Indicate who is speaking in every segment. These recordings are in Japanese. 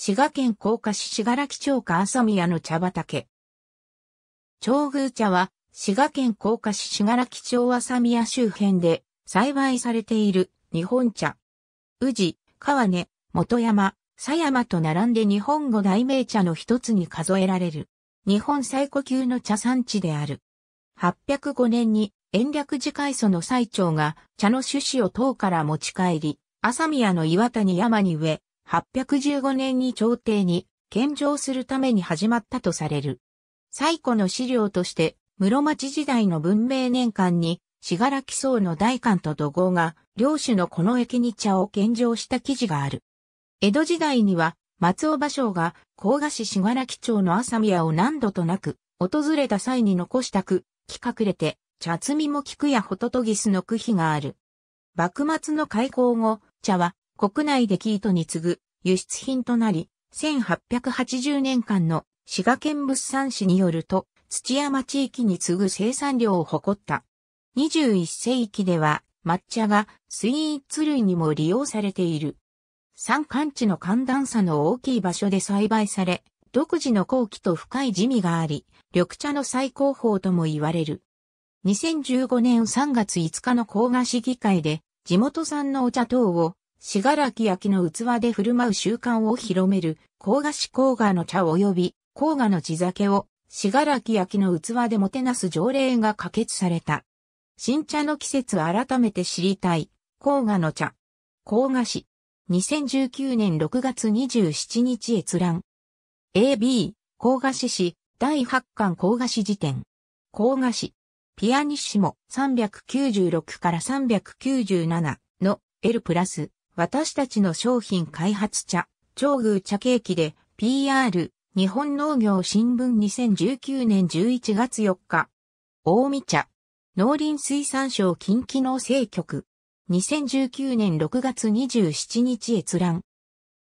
Speaker 1: 滋賀県甲賀市信楽町か浅宮の茶畑。長宮茶は、滋賀県甲賀市信楽町浅宮周辺で栽培されている日本茶。宇治、川根、元山、狭山と並んで日本語大名茶の一つに数えられる。日本最古級の茶産地である。805年に延暦寺海祖の最長が茶の種子を唐から持ち帰り、浅宮の岩谷山に植え、815年に朝廷に献上するために始まったとされる。最古の資料として、室町時代の文明年間に、しがらき僧の大官と土豪が、領主のこの駅に茶を献上した記事がある。江戸時代には、松尾芭蕉が、甲賀市しがらき町の朝宮を何度となく、訪れた際に残した句、木隠れて、茶摘みも菊やホトトギスの句碑がある。幕末の開港後、茶は、国内で生糸に次ぐ、輸出品となり、1880年間の滋賀県物産市によると、土山地域に次ぐ生産量を誇った。21世紀では、抹茶がスイーツ類にも利用されている。山間地の寒暖差の大きい場所で栽培され、独自の後期と深い地味があり、緑茶の最高峰とも言われる。2015年3月5日の甲賀市議会で、地元産のお茶等をしがらき焼きの器で振る舞う習慣を広める、甲賀市甲賀の茶及び、甲賀の地酒を、しがらき焼きの器でもてなす条例が可決された。新茶の季節改めて知りたい、甲賀の茶。甲賀市。2019年6月27日閲覧。AB、甲賀市市、第8巻甲賀市辞典。甲賀市。ピアニッシモ396から397の L プラス。私たちの商品開発茶、長宮茶ケーキで PR 日本農業新聞2019年11月4日。大見茶。農林水産省近畿農政局。2019年6月27日閲覧。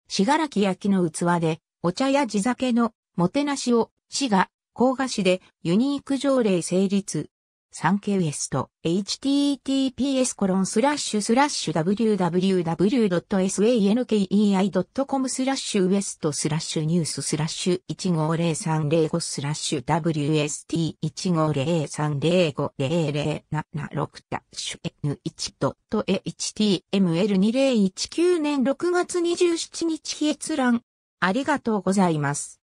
Speaker 1: しがらき焼きの器で、お茶や地酒のもてなしを、滋賀、甲賀市でユニーク条例成立。サンケウエスト、https コロンスラッシュスラッシュ www.sankei.com スラッシュウエストスラッシュニューススラッシュ150305スラッシュ WST150305007 6ダッシュ N1.html2019 年6月27日日閲覧。ありがとうございます。